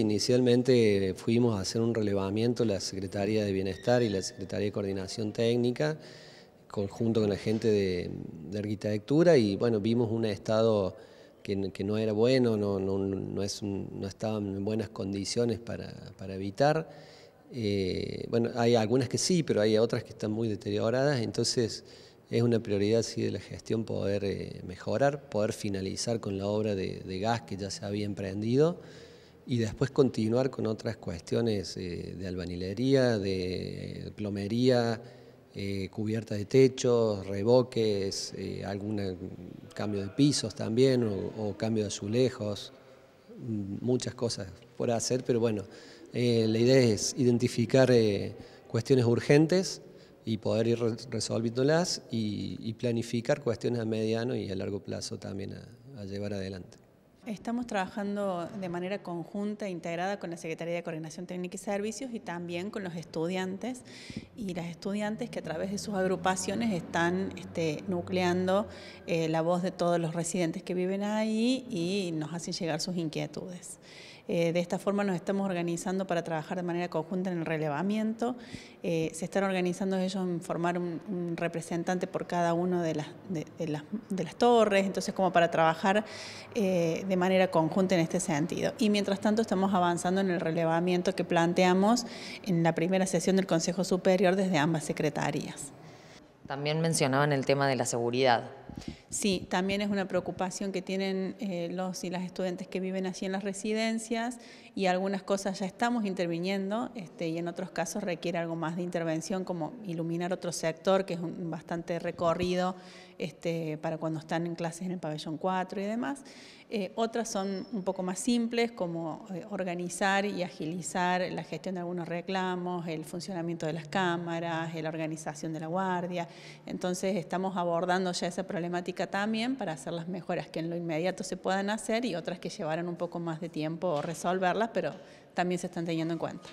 Inicialmente fuimos a hacer un relevamiento la Secretaría de Bienestar y la Secretaría de Coordinación Técnica, conjunto con la gente de, arquitectura, y bueno, vimos un estado que, no era bueno, no, no, estaba en buenas condiciones para, evitar. Eh, bueno, hay algunas que sí, pero hay otras que están muy deterioradas, entonces es una prioridad sí, de la gestión poder eh, mejorar, poder finalizar con la obra de, de gas que ya se había emprendido y después continuar con otras cuestiones eh, de albanilería, de plomería, eh, cubierta de techos, revoques, eh, algún cambio de pisos también o, cambio de azulejos, mm, muchas cosas por hacer, pero bueno, la idea es identificar cuestiones urgentes y poder ir resolviéndolas y, planificar cuestiones a mediano y a largo plazo también a llevar adelante. Estamos trabajando de manera conjunta e integrada con la Secretaría de Coordinación Técnica y Servicios y también con los estudiantes y las estudiantes que a través de sus agrupaciones están este, nucleando eh, la voz de todos los residentes que viven ahí y nos hacen llegar sus inquietudes. Eh, de esta forma nos estamos organizando para trabajar de manera conjunta en el relevamiento. Eh, se están organizando ellos en formar un, representante por cada una de las, las, torres, entonces como para trabajar eh, de manera conjunta en este sentido. Y mientras tanto estamos avanzando en el relevamiento que planteamos en la primera sesión del Consejo Superior desde ambas secretarías. También mencionaban el tema de la seguridad. Sí, también es una preocupación que tienen eh, los y las estudiantes que viven así en las residencias y algunas cosas ya estamos interviniendo este, y en otros casos requiere algo más de intervención como iluminar otro sector que es un, bastante recorrido este, para cuando están en clases en el pabellón 4 y demás. Eh, otras son un poco más simples como eh, organizar y agilizar la gestión de algunos reclamos, el funcionamiento de las cámaras, la organización de la guardia. Entonces estamos abordando ya esa problemática también para hacer las mejoras que en lo inmediato se puedan hacer y otras que llevaran un poco más de tiempo resolverlas, pero también se están teniendo en cuenta.